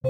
Halo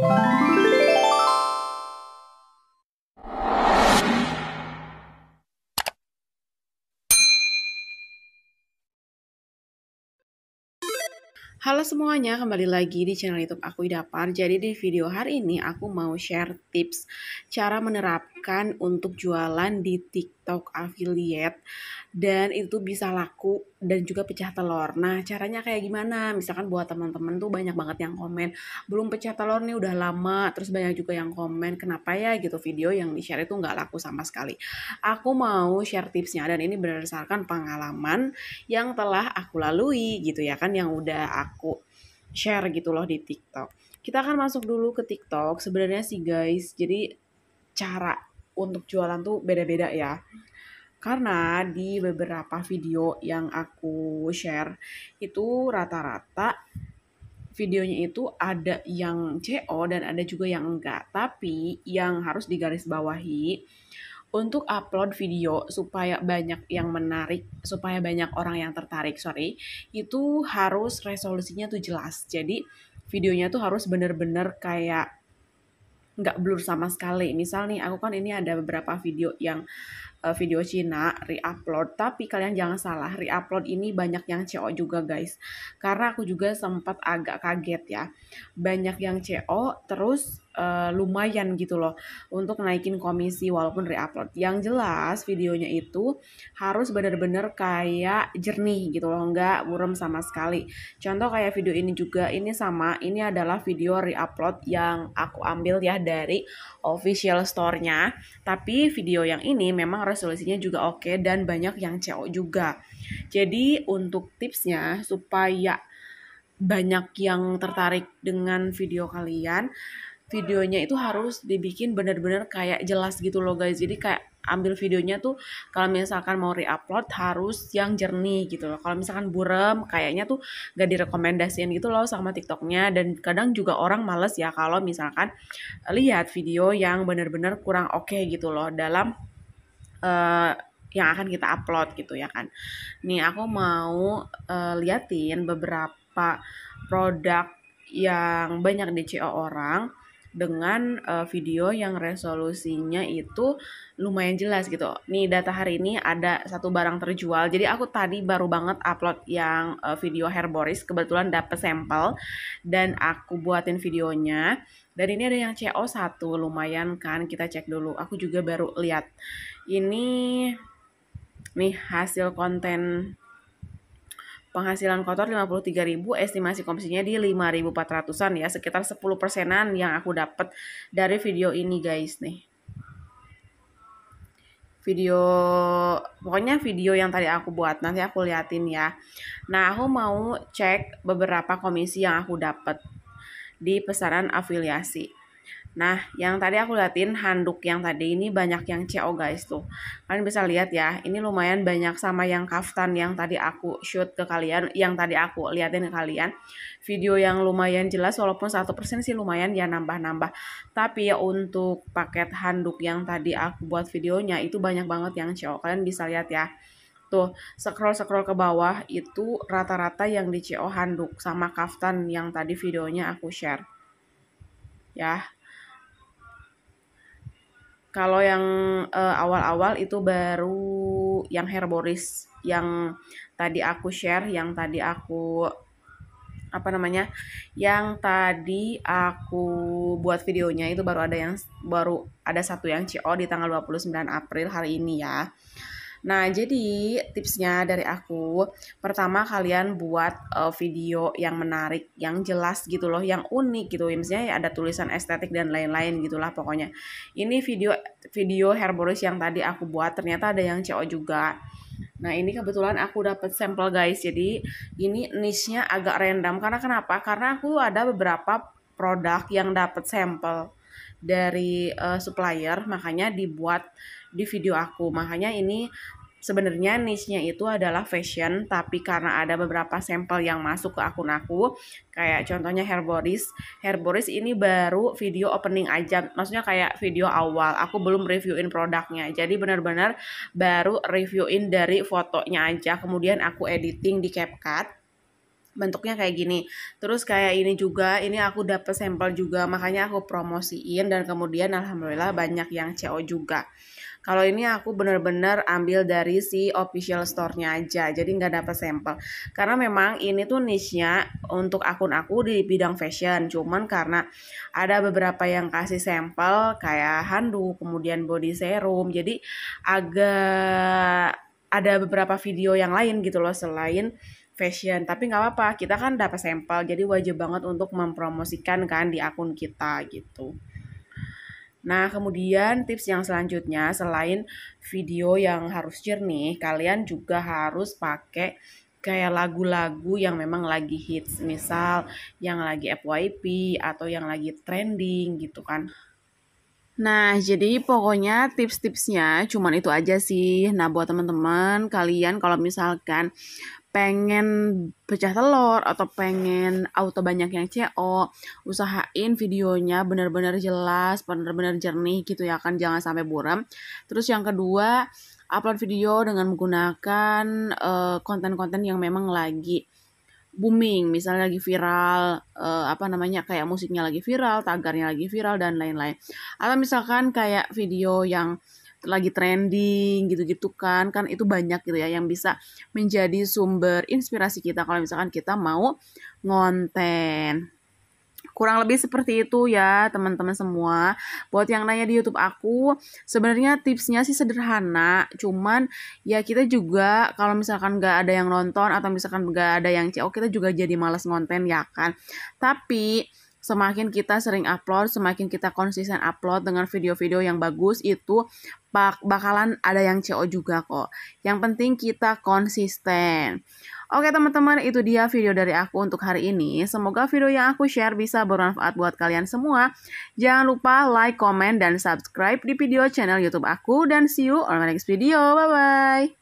semuanya, kembali lagi di channel YouTube aku Idapar. Jadi di video hari ini aku mau share tips cara menerapkan untuk jualan di TikTok TikTok affiliate dan itu bisa laku dan juga pecah telur. Nah, caranya kayak gimana? Misalkan buat teman-teman tuh banyak banget yang komen, belum pecah telur nih udah lama, terus banyak juga yang komen, kenapa ya gitu video yang di-share itu nggak laku sama sekali. Aku mau share tipsnya dan ini berdasarkan pengalaman yang telah aku lalui gitu ya kan, yang udah aku share gitu loh di TikTok. Kita akan masuk dulu ke TikTok sebenarnya sih guys. Jadi cara untuk jualan tuh beda-beda ya. Karena di beberapa video yang aku share itu rata-rata videonya itu ada yang CO dan ada juga yang enggak. Tapi yang harus digarisbawahi untuk upload video supaya banyak yang menarik, supaya banyak orang yang tertarik, sorry, itu harus resolusinya tuh jelas. Jadi videonya tuh harus bener-bener kayak nggak blur sama sekali. Misal nih, aku kan ini ada beberapa video yang uh, video Cina reupload tapi kalian jangan salah reupload ini banyak yang CO juga guys karena aku juga sempat agak kaget ya banyak yang CO terus uh, lumayan gitu loh untuk naikin komisi walaupun reupload yang jelas videonya itu harus bener-bener kayak jernih gitu loh nggak buram sama sekali contoh kayak video ini juga ini sama ini adalah video reupload yang aku ambil ya dari official store-nya tapi video yang ini memang resolusinya juga oke okay, dan banyak yang CO juga. Jadi untuk tipsnya supaya banyak yang tertarik dengan video kalian, videonya itu harus dibikin benar-benar kayak jelas gitu loh guys. Jadi kayak ambil videonya tuh kalau misalkan mau reupload harus yang jernih gitu loh. Kalau misalkan burem kayaknya tuh gak direkomendasiin gitu loh sama TikToknya dan kadang juga orang males ya kalau misalkan lihat video yang benar-benar kurang oke okay gitu loh dalam uh, yang akan kita upload gitu ya kan. Nih aku mau uh, liatin beberapa produk yang banyak di CEO orang dengan uh, video yang resolusinya itu lumayan jelas gitu. Nih data hari ini ada satu barang terjual. Jadi aku tadi baru banget upload yang uh, video herboris kebetulan dapet sampel dan aku buatin videonya. Dan ini ada yang CO1 lumayan kan kita cek dulu. Aku juga baru lihat. Ini nih hasil konten penghasilan kotor 53.000 estimasi komisinya di 5.400an ya sekitar 10 persenan yang aku dapat dari video ini guys nih video pokoknya video yang tadi aku buat nanti aku liatin ya nah aku mau cek beberapa komisi yang aku dapat di pesanan afiliasi Nah, yang tadi aku liatin handuk yang tadi ini banyak yang CO guys tuh. Kalian bisa lihat ya, ini lumayan banyak sama yang kaftan yang tadi aku shoot ke kalian, yang tadi aku liatin ke kalian. Video yang lumayan jelas walaupun satu persen sih lumayan ya nambah-nambah. Tapi ya untuk paket handuk yang tadi aku buat videonya itu banyak banget yang CO. Kalian bisa lihat ya. Tuh, scroll-scroll ke bawah itu rata-rata yang di CO handuk sama kaftan yang tadi videonya aku share. Ya, kalau yang eh, awal-awal uh, itu baru yang herboris yang tadi aku share, yang tadi aku apa namanya? Yang tadi aku buat videonya itu baru ada yang baru ada satu yang CO di tanggal 29 April hari ini ya. Nah, jadi tipsnya dari aku, pertama kalian buat uh, video yang menarik, yang jelas gitu loh, yang unik gitu. Ya, misalnya ya ada tulisan estetik dan lain-lain gitulah pokoknya. Ini video video herboris yang tadi aku buat ternyata ada yang CO juga. Nah ini kebetulan aku dapat sampel guys, jadi ini niche-nya agak random karena kenapa? Karena aku ada beberapa produk yang dapat sampel dari uh, supplier, makanya dibuat di video aku. Makanya ini sebenarnya niche-nya itu adalah fashion tapi karena ada beberapa sampel yang masuk ke akun aku kayak contohnya Herboris Herboris ini baru video opening aja maksudnya kayak video awal aku belum reviewin produknya jadi benar-benar baru reviewin dari fotonya aja kemudian aku editing di CapCut bentuknya kayak gini terus kayak ini juga ini aku dapet sampel juga makanya aku promosiin dan kemudian alhamdulillah banyak yang CO juga kalau ini aku bener-bener ambil dari si official store-nya aja, jadi nggak dapat sampel. Karena memang ini tuh niche-nya untuk akun aku di bidang fashion, cuman karena ada beberapa yang kasih sampel kayak handuk, kemudian body serum, jadi agak ada beberapa video yang lain gitu loh selain fashion tapi nggak apa-apa kita kan dapat sampel jadi wajib banget untuk mempromosikan kan di akun kita gitu Nah, kemudian tips yang selanjutnya selain video yang harus jernih, kalian juga harus pakai kayak lagu-lagu yang memang lagi hits, misal yang lagi FYP atau yang lagi trending gitu kan. Nah, jadi pokoknya tips-tipsnya cuman itu aja sih. Nah, buat teman-teman, kalian kalau misalkan pengen pecah telur atau pengen auto banyak yang CO, usahain videonya benar-benar jelas, benar-benar jernih gitu ya kan, jangan sampai buram. Terus yang kedua, upload video dengan menggunakan eh, konten-konten uh, yang memang lagi booming, misalnya lagi viral, uh, apa namanya kayak musiknya lagi viral, tagarnya lagi viral dan lain-lain. Atau misalkan kayak video yang lagi trending gitu-gitu kan kan itu banyak gitu ya yang bisa menjadi sumber inspirasi kita kalau misalkan kita mau ngonten kurang lebih seperti itu ya teman-teman semua buat yang nanya di YouTube aku sebenarnya tipsnya sih sederhana cuman ya kita juga kalau misalkan nggak ada yang nonton atau misalkan nggak ada yang CO kita juga jadi malas ngonten ya kan tapi semakin kita sering upload, semakin kita konsisten upload dengan video-video yang bagus itu bak bakalan ada yang CO juga kok. Yang penting kita konsisten. Oke teman-teman, itu dia video dari aku untuk hari ini. Semoga video yang aku share bisa bermanfaat buat kalian semua. Jangan lupa like, comment, dan subscribe di video channel YouTube aku. Dan see you on my next video. Bye-bye.